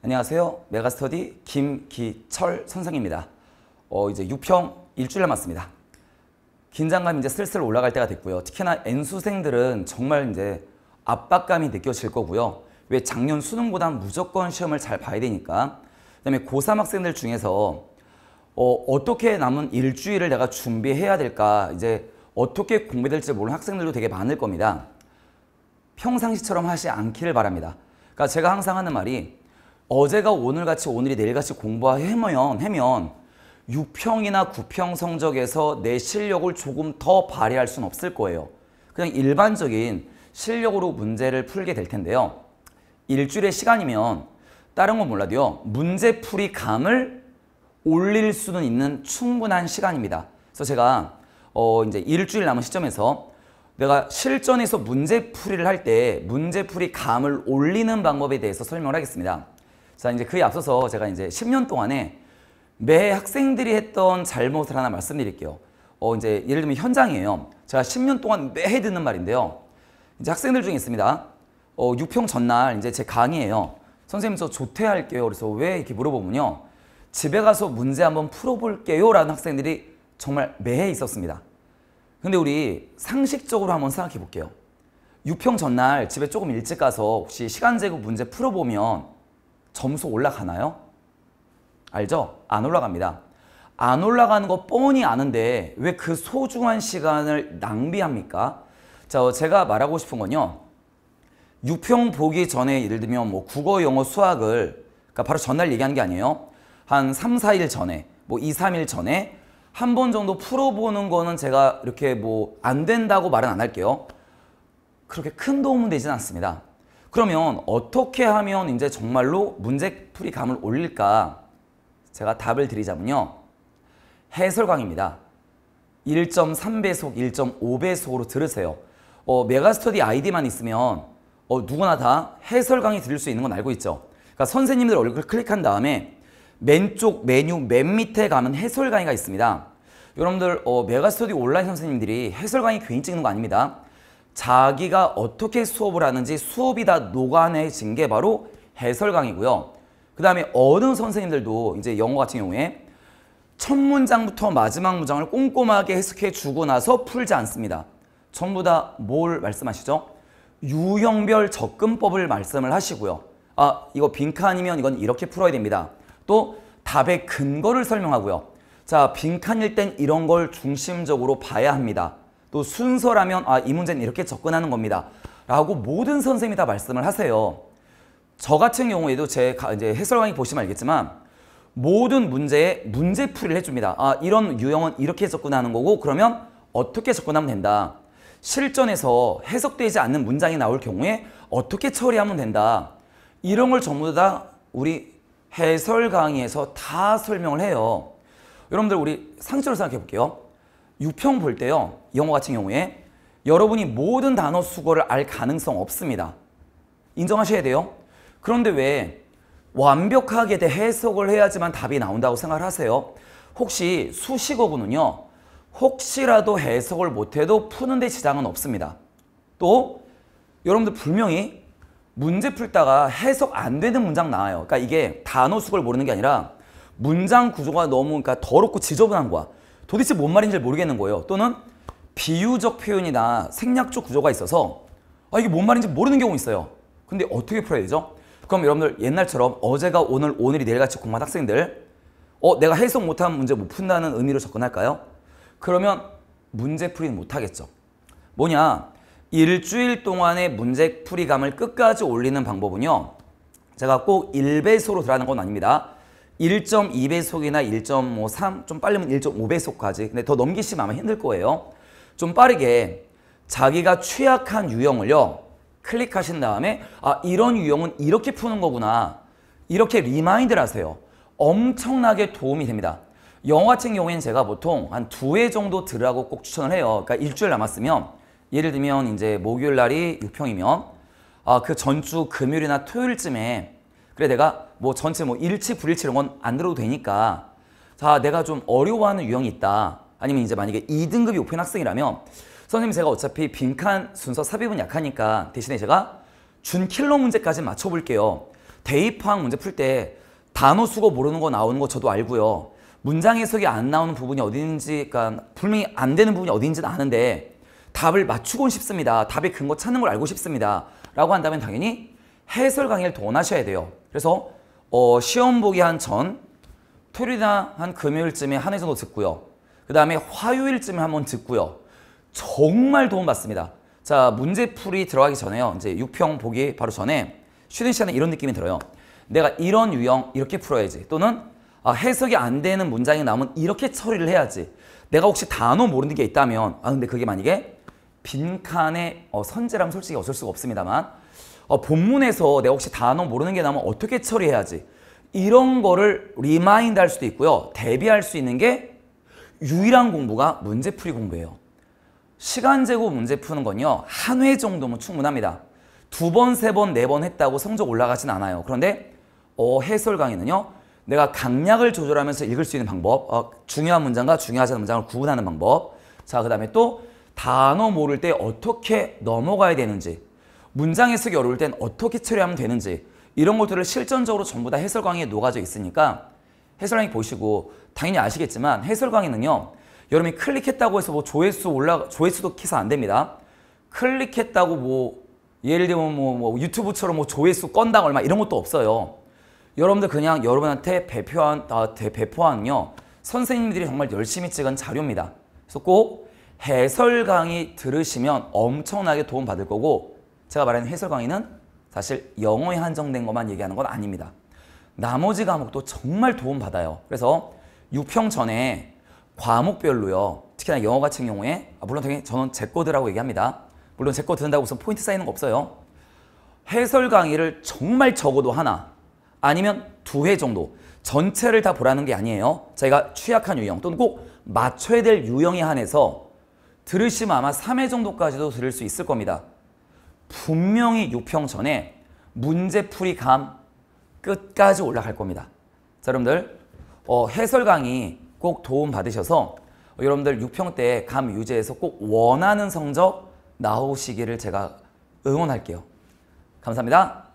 안녕하세요. 메가스터디 김기철 선생입니다. 어, 이제 6평 일주일 남았습니다. 긴장감 이제 슬슬 올라갈 때가 됐고요. 특히나 N수생들은 정말 이제 압박감이 느껴질 거고요. 왜 작년 수능보다 무조건 시험을 잘 봐야 되니까. 그다음에 고3 학생들 중에서 어, 떻게 남은 일주일을 내가 준비해야 될까 이제 어떻게 공부될지 모르는 학생들도 되게 많을 겁니다. 평상시처럼 하지 않기를 바랍니다. 그러니까 제가 항상 하는 말이 어제가 오늘같이 오늘이 내일같이 공부하면 하면 6평이나 9평 성적에서 내 실력을 조금 더 발휘할 수는 없을 거예요. 그냥 일반적인 실력으로 문제를 풀게 될 텐데요. 일주일의 시간이면 다른 건 몰라도요. 문제풀이 감을 올릴 수는 있는 충분한 시간입니다. 그래서 제가 어 이제 일주일 남은 시점에서 내가 실전에서 문제풀이를 할 때 문제풀이 감을 올리는 방법에 대해서 설명을 하겠습니다. 자, 이제 그에 앞서서 제가 이제 10년 동안에 매 학생들이 했던 잘못을 하나 말씀드릴게요. 어, 이제 예를 들면 현장이에요. 제가 10년 동안 매해 듣는 말인데요. 이제 학생들 중에 있습니다. 어, 유평 전날 이제 제 강의예요. 선생님 저 조퇴할게요. 그래서 왜 이렇게 물어보면요. 집에 가서 문제 한번 풀어볼게요. 라는 학생들이 정말 매해 있었습니다. 근데 우리 상식적으로 한번 생각해 볼게요. 유평 전날 집에 조금 일찍 가서 혹시 시간 제고 문제 풀어보면 점수 올라가나요? 알죠? 안 올라갑니다. 안 올라가는 거 뻔히 아는데 왜 그 소중한 시간을 낭비합니까? 자, 제가 말하고 싶은 건요. 6평 보기 전에 예를 들면 뭐 국어, 영어, 수학을 그러니까 바로 전날 얘기하게 아니에요. 한 3, 4일 전에 뭐 2, 3일 전에 한 번 정도 풀어보는 거는 제가 이렇게 뭐 안 된다고 말은 안 할게요. 그렇게 큰 도움은 되진 않습니다. 그러면 어떻게 하면 이제 정말로 문제풀이 감을 올릴까? 제가 답을 드리자면요. 해설광입니다. 1.3배속, 1.5배속으로 들으세요. 어, 메가스터디 아이디만 있으면 어, 누구나 다 해설 강의 들을 수 있는 건 알고 있죠. 그러니까 선생님들 얼굴 클릭한 다음에 맨쪽 메뉴 맨 밑에 가면 해설 강의가 있습니다. 여러분들 어, 메가스터디 온라인 선생님들이 해설 강의 괜히 찍는 거 아닙니다. 자기가 어떻게 수업을 하는지 수업이 다 녹아내진 게 바로 해설 강이고요그 다음에 어느 선생님들도 이제 영어 같은 경우에 첫 문장부터 마지막 문장을 꼼꼼하게 해석해 주고 나서 풀지 않습니다. 전부 다 뭘 말씀하시죠? 유형별 접근법을 말씀을 하시고요. 아 이거 빈칸이면 이건 이렇게 풀어야 됩니다. 또 답의 근거를 설명하고요. 자 빈칸일 땐 이런 걸 중심적으로 봐야 합니다. 또 순서라면 아, 이 문제는 이렇게 접근하는 겁니다. 라고 모든 선생님이 다 말씀을 하세요. 저 같은 경우에도 제 이제 해설강의 보시면 알겠지만 모든 문제에 문제풀이를 해줍니다. 아, 이런 유형은 이렇게 접근하는 거고 그러면 어떻게 접근하면 된다. 실전에서 해석되지 않는 문장이 나올 경우에 어떻게 처리하면 된다. 이런 걸 전부 다 우리 해설 강의에서 다 설명을 해요. 여러분들 우리 상처으로 생각해 볼게요. 6평볼 때요. 영어 같은 경우에 여러분이 모든 단어 수거를 알 가능성 없습니다. 인정하셔야 돼요. 그런데 왜 완벽하게 해석을 해야지만 답이 나온다고 생각을 하세요? 혹시 수식어구은요 혹시라도 해석을 못해도 푸는데 지장은 없습니다. 또 여러분들 분명히 문제 풀다가 해석 안 되는 문장 나와요. 그러니까 이게 단어 수를 모르는 게 아니라 문장 구조가 너무 그러니까 더럽고 지저분한 거야. 도대체 뭔 말인지 모르겠는 거예요. 또는 비유적 표현이나 생략적 구조가 있어서 아 이게 뭔 말인지 모르는 경우 있어요. 근데 어떻게 풀어야 되죠? 그럼 여러분들 옛날처럼 어제가 오늘, 오늘이 내일같이 공부한 학생들 어 내가 해석 못한 문제 못 뭐 푼다는 의미로 접근할까요? 그러면 문제풀이는 못하겠죠. 뭐냐 일주일 동안의 문제풀이감을 끝까지 올리는 방법은요. 제가 꼭 1배수로 들어가는 건 아닙니다. 1.2배속이나 1.53, 좀 빨리면 1.5배속까지. 근데 더 넘기시면 아마 힘들 거예요. 좀 빠르게 자기가 취약한 유형을요. 클릭하신 다음에 아 이런 유형은 이렇게 푸는 거구나. 이렇게 리마인드를 하세요. 엄청나게 도움이 됩니다. 영어 같은 경우에는 제가 보통 한 두 회 정도 들으라고 꼭 추천을 해요. 그러니까 일주일 남았으면 예를 들면 이제 목요일 날이 6평이면 아, 그 전주 금요일이나 토요일쯤에 그래 내가 뭐 전체 뭐 일치 불일치 이런 건 안 들어도 되니까 자 내가 좀 어려워하는 유형이 있다 아니면 이제 만약에 2등급이 오픈 학생이라면 선생님 제가 어차피 빈칸 순서 삽입은 약하니까 대신에 제가 준킬러 문제까지 맞춰볼게요 대입항 문제 풀 때 단어 수고 모르는 거 나오는 거 저도 알고요 문장 해석이 안 나오는 부분이 어딘지 그러니까 분명히 안 되는 부분이 어딘지는 아는데 답을 맞추고 싶습니다. 답의 근거 찾는 걸 알고 싶습니다. 라고 한다면 당연히 해설 강의를 더 원하셔야 돼요. 그래서 어, 시험 보기 한 전, 토요일이나 한 금요일쯤에 한회 정도 듣고요. 그 다음에 화요일쯤에 한 번 듣고요. 정말 도움받습니다. 자, 문제풀이 들어가기 전에요. 이제 6평 보기 바로 전에 쉬는 시간에 이런 느낌이 들어요. 내가 이런 유형 이렇게 풀어야지. 또는 아, 해석이 안 되는 문장이 나오면 이렇게 처리를 해야지. 내가 혹시 단어 모르는 게 있다면 아 근데 그게 만약에 빈칸의 어, 선제라면 솔직히 어쩔 수가 없습니다만 어, 본문에서 내가 혹시 단어 모르는 게 나오면 어떻게 처리해야지 이런 거를 리마인드 할 수도 있고요. 대비할 수 있는 게 유일한 공부가 문제풀이 공부예요. 시간 제고 문제 푸는 건요. 한 회 정도면 충분합니다. 두 번, 세 번, 네 번 했다고 성적 올라가진 않아요. 그런데 어, 해설 강의는요. 내가 강약을 조절하면서 읽을 수 있는 방법, 어, 중요한 문장과 중요하지 않은 문장을 구분하는 방법, 자, 그 다음에 또 단어 모를 때 어떻게 넘어가야 되는지 문장 해석이 어려울 땐 어떻게 처리하면 되는지 이런 것들을 실전적으로 전부 다 해설 강의에 녹아져 있으니까 해설 강의 보시고 당연히 아시겠지만 해설 강의는요 여러분이 클릭했다고 해서 뭐 조회수 올라 조회수도 기사 안 됩니다 클릭했다고 뭐 예를 들면 뭐, 뭐 유튜브처럼 뭐 조회수 건당 얼마 이런 것도 없어요 여러분들 그냥 여러분한테 배표한 아, 배포한요 선생님들이 정말 열심히 찍은 자료입니다 그래서 꼭 해설 강의 들으시면 엄청나게 도움 받을 거고 제가 말하는 해설 강의는 사실 영어에 한정된 것만 얘기하는 건 아닙니다. 나머지 과목도 정말 도움받아요. 그래서 6평 전에 과목별로요. 특히나 영어 같은 경우에 아, 물론 당연히 저는 제 거드라고 얘기합니다. 물론 제거 듣는다고 무슨 포인트 쌓이는 거 없어요. 해설 강의를 정말 적어도 하나 아니면 두 회 정도 전체를 다 보라는 게 아니에요. 제가 취약한 유형 또는 꼭 맞춰야 될 유형에 한해서 들으시면 아마 3회 정도까지도 들을 수 있을 겁니다. 분명히 6평 전에 문제풀이 감 끝까지 올라갈 겁니다. 자, 여러분들 어, 해설 강의 꼭 도움 받으셔서 어, 여러분들 6평 때 감 유지해서 꼭 원하는 성적 나오시기를 제가 응원할게요. 감사합니다.